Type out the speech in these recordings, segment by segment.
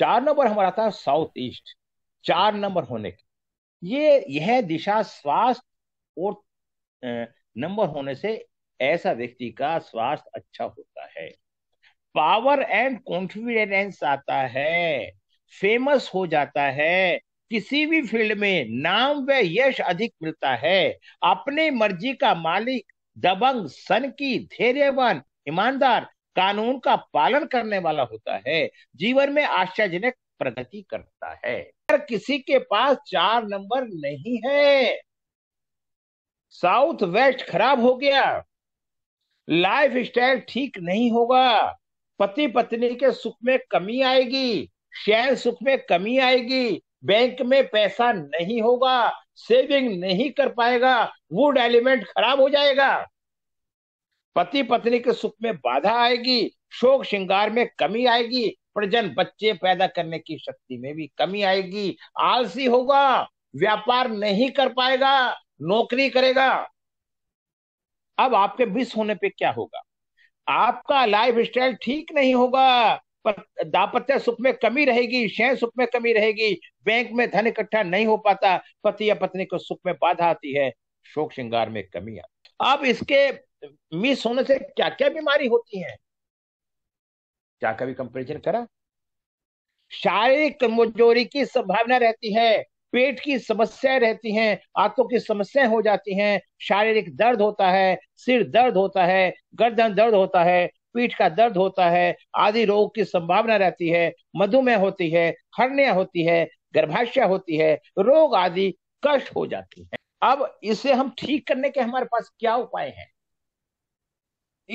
चार नंबर हमारा था साउथ ईस्ट चार नंबर होने के ये यह दिशा स्वास्थ्य और नंबर होने से ऐसा व्यक्ति का स्वास्थ्य अच्छा होता है पावर एंड कॉन्फिडेंस आता है फेमस हो जाता है किसी भी फील्ड में नाम व यश अधिक मिलता है अपनी मर्जी का मालिक दबंग सन की धैर्यवान ईमानदार कानून का पालन करने वाला होता है जीवन में आश्चर्यजनक प्रगति करता है अगर किसी के पास चार नंबर नहीं है साउथ वेस्ट खराब हो गया लाइफ स्टाइल ठीक नहीं होगा पति पत्नी के सुख में कमी आएगी शहर सुख में कमी आएगी बैंक में पैसा नहीं होगा सेविंग नहीं कर पाएगा वुड एलिमेंट खराब हो जाएगा पति पत्नी के सुख में बाधा आएगी शोक श्रृंगार में कमी आएगी प्रजन बच्चे पैदा करने की शक्ति में भी कमी आएगी आलसी होगा व्यापार नहीं कर पाएगा नौकरी करेगा अब आपके बिस होने पे क्या होगा आपका लाइफ स्टाइल ठीक नहीं होगा दापत्य सुख में कमी रहेगी शय सुख में कमी रहेगी बैंक में धन इकट्ठा नहीं हो पाता पति या पत्नी को सुख में बाधा आती है शोक श्रृंगार में कमी आती अब इसके मिस होने से क्या क्या बीमारी होती है क्या कभी कंपेरिजन करा शारीरिक कमजोरी की संभावना रहती है पेट की समस्या रहती है आंखों की समस्या हो जाती हैं शारीरिक दर्द होता है सिर दर्द होता है गर्दन दर्द होता है पीठ का दर्द होता है आदि रोग की संभावना रहती है मधुमेह होती है हर्निया होती है गर्भाशय होती है रोग आदि कष्ट हो जाती है अब इसे हम ठीक करने के हमारे पास क्या उपाय है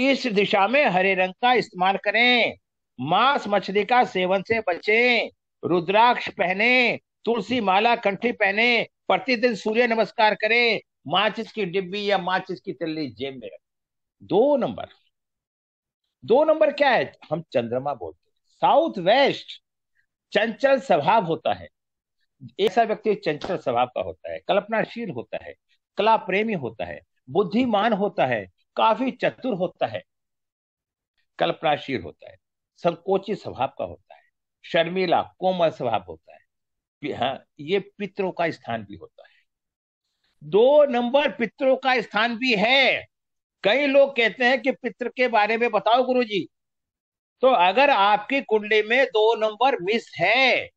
इस दिशा में हरे रंग का इस्तेमाल करें मांस मछली का सेवन से बचें रुद्राक्ष पहने तुलसी माला कंठी पहने प्रतिदिन सूर्य नमस्कार करें माचिस की डिब्बी या माचिस की तिल्ली जेब में रखें दो नंबर दो नंबर क्या है हम चंद्रमा बोलते हैं साउथ वेस्ट चंचल स्वभाव होता है ऐसा व्यक्ति चंचल स्वभाव का होता है कल्पनाशील होता है कला प्रेमी होता है बुद्धिमान होता है काफी चतुर होता है कल्पनाशील होता है संकोची स्वभाव का होता है शर्मिला कोमल स्वभाव होता है हाँ ये पितरों का स्थान भी होता है दो नंबर पितरों का स्थान भी है कई लोग कहते हैं कि पितर के बारे में बताओ गुरुजी तो अगर आपकी कुंडली में दो नंबर मिस है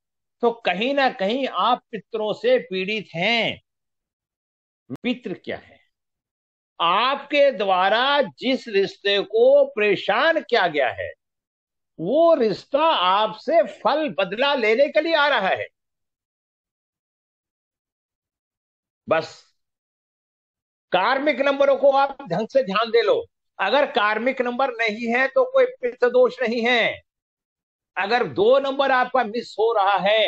तो कहीं ना कहीं आप पितरों से पीड़ित हैं पित्र क्या है आपके द्वारा जिस रिश्ते को परेशान किया गया है वो रिश्ता आपसे फल बदला लेने के लिए आ रहा है बस कार्मिक नंबरों को आप ढंग से ध्यान दे लो अगर कार्मिक नंबर नहीं है तो कोई पित्त दोष नहीं है अगर दो नंबर आपका मिस हो रहा है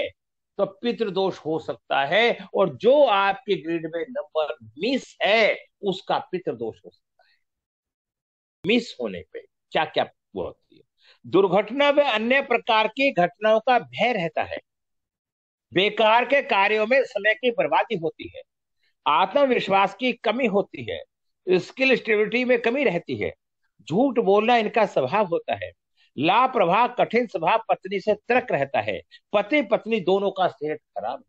तो पितृदोष दोष हो सकता है और जो आपके ग्रिड में नंबर मिस है उसका पितृदोष हो सकता है मिस होने पे क्या क्या वो होती है दुर्घटना में अन्य प्रकार की घटनाओं का भय रहता है बेकार के कार्यों में समय की बर्बादी होती है आत्मविश्वास की कमी होती है स्किल स्टेबिलिटी में कमी रहती है झूठ बोलना इनका स्वभाव होता है लापरवाह कठिन स्वभाव पत्नी से तर्क रहता है पति पत्नी दोनों का सेहत खराब है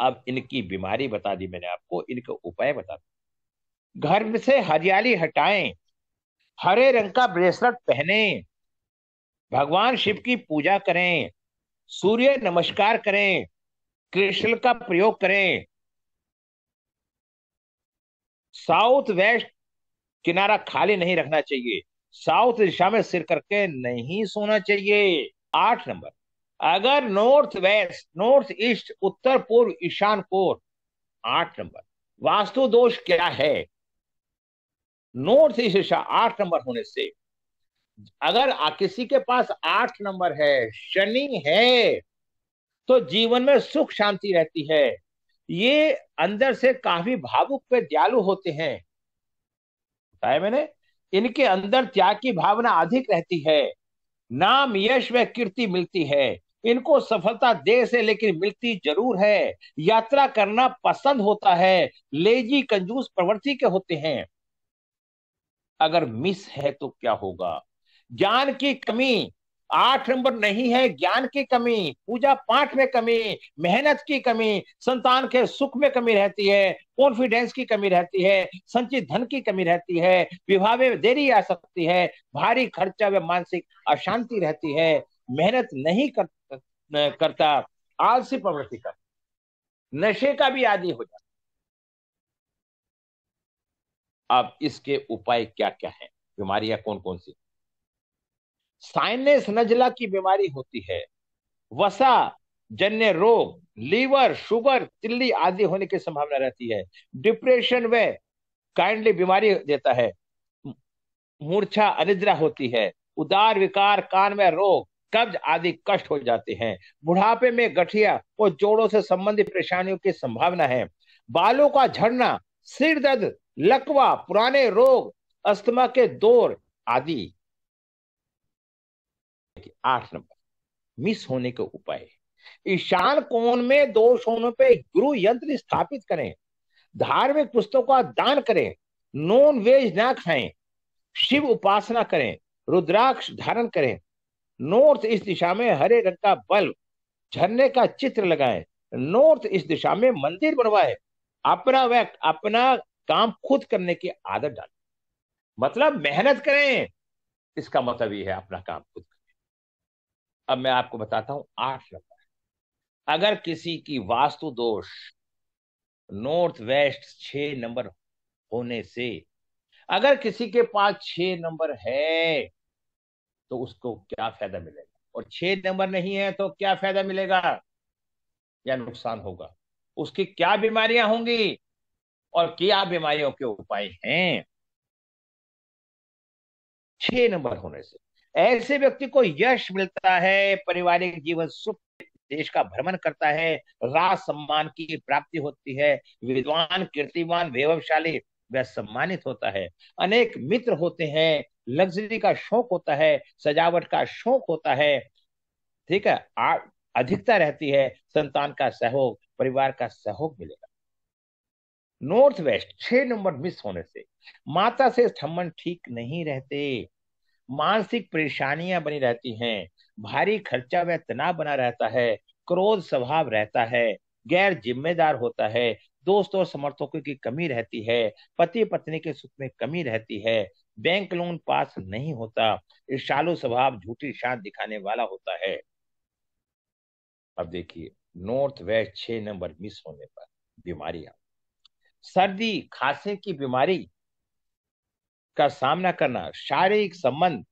अब इनकी बीमारी बता दी मैंने आपको इनके उपाय बता दी घर से हरियाली हटाएं हरे रंग का ब्रेसलेट पहने भगवान शिव की पूजा करें सूर्य नमस्कार करें कृष्ण का प्रयोग करें साउथ वेस्ट किनारा खाली नहीं रखना चाहिए साउथ दिशा में सिर करके नहीं सोना चाहिए आठ नंबर अगर नॉर्थ वेस्ट नॉर्थ ईस्ट उत्तर पूर्व ईशान कोर आठ नंबर वास्तु दोष क्या है नॉर्थ ईस्ट ईशा आठ नंबर होने से अगर किसी के पास आठ नंबर है शनि है तो जीवन में सुख शांति रहती है ये अंदर से काफी भावुक पे दयालु होते हैं बताया मैंने इनके अंदर त्याग की भावना अधिक रहती है नाम यश व कीर्ति मिलती है इनको सफलता देर से लेकिन मिलती जरूर है यात्रा करना पसंद होता है लेजी कंजूस प्रवृत्ति के होते हैं अगर मिस है तो क्या होगा ज्ञान की कमी आठ नंबर नहीं है ज्ञान की कमी पूजा पाठ में कमी मेहनत की कमी संतान के सुख में कमी रहती है कॉन्फिडेंस की कमी रहती है संचित धन की कमी रहती है विवाह में देरी आ सकती है भारी खर्चा व मानसिक अशांति रहती है मेहनत नहीं कर करता आलसी प्रवृत्ति का नशे का भी आदि हो जाता अब इसके उपाय क्या क्या हैं बीमारियां कौन कौन सी साइनस नजला की बीमारी होती है वसा जन्य रोग लीवर शुगर तिल्ली आदि होने की संभावना रहती है डिप्रेशन वे काइंडली बीमारी देता है मूर्छा अनिद्रा होती है उदार विकार कान में रोग कब्ज आदि कष्ट हो जाते हैं बुढ़ापे में गठिया और जोड़ों से संबंधित परेशानियों की संभावना है बालों का झड़ना सिर दर्द लकवा पुराने रोग अस्थमा के दौर आदि आठ नंबर मिस होने के उपाय ईशान कोण में दोष होने पे गुरु यंत्र स्थापित करें धार्मिक पुस्तकों का दान करें नॉन वेज ना खाएं शिव उपासना करें रुद्राक्ष धारण करें नॉर्थ इस दिशा में हरे रंग का बल्ब झरने का चित्र लगाए नॉर्थ इस दिशा में मंदिर बनवाए अपना व्यक्त अपना काम खुद करने की आदत डालें मतलब मेहनत करें इसका मतलब यह है अपना काम खुद करें अब मैं आपको बताता हूं आठ नंबर अगर किसी की वास्तु दोष नॉर्थ वेस्ट छ नंबर होने से अगर किसी के पास छ नंबर है तो उसको क्या फायदा मिलेगा और छह नंबर नहीं है तो क्या फायदा मिलेगा या नुकसान होगा उसकी क्या बीमारियां होंगी और क्या बीमारियों के उपाय हैं छह नंबर होने से ऐसे व्यक्ति को यश मिलता है पारिवारिक जीवन सुख देश का भ्रमण करता है राज सम्मान की प्राप्ति होती है विद्वान कीर्तिमान वैभवशाली वह सम्मानित होता है अनेक मित्र होते हैं लग्जरी का शौक होता है सजावट का शौक होता है ठीक है अधिकता रहती है संतान का सहयोग परिवार का सहयोग मिलेगा नॉर्थ वेस्ट छह नंबर मिस होने से माता से संबंध ठीक नहीं रहते मानसिक परेशानियां बनी रहती हैं भारी खर्चा व तनाव बना रहता है क्रोध स्वभाव रहता है गैर जिम्मेदार होता है दोस्त और समर्थकों की कमी रहती है पति पत्नी के सुख में कमी रहती है बैंक लोन पास नहीं होता ईर्षालु स्वभाव झूठी शांत दिखाने वाला होता है अब देखिए नॉर्थ वेस्ट छह नंबर मिस होने पर बीमारियां सर्दी खांसी की बीमारी का सामना करना शारीरिक संबंध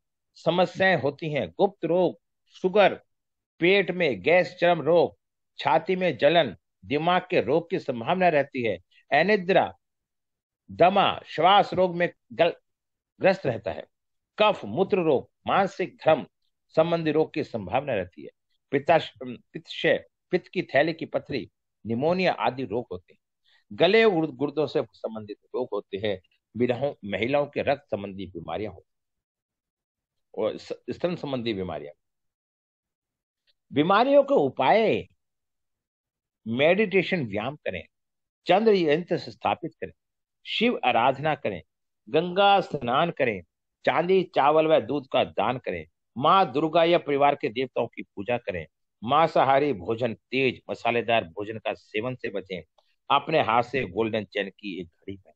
समस्याएं होती हैं गुप्त रोग शुगर पेट में गैस चरम रोग छाती में जलन दिमाग के रोग की संभावना रहती है अनिद्रा दमा श्वास रोग में ग्रस्त रहता है कफ मूत्र रोग मानसिक धर्म संबंधी रोग की संभावना रहती है पित्तशय पित्त की थैली की पथरी निमोनिया आदि रोग होते हैं गले गुर्दों से संबंधित रोग होते हैं महिलाओं के रक्त संबंधी बीमारियां होती और स्तन संबंधी बीमारियां बीमारियों के उपाय मेडिटेशन व्यायाम करें चंद्र यंत्र स्थापित करें शिव आराधना करें गंगा स्नान करें चांदी चावल व दूध का दान करें माँ दुर्गा या परिवार के देवताओं की पूजा करें मांसाहारी भोजन तेज मसालेदार भोजन का सेवन से बचें अपने हाथ से गोल्डन चैन की एक घड़ी पहने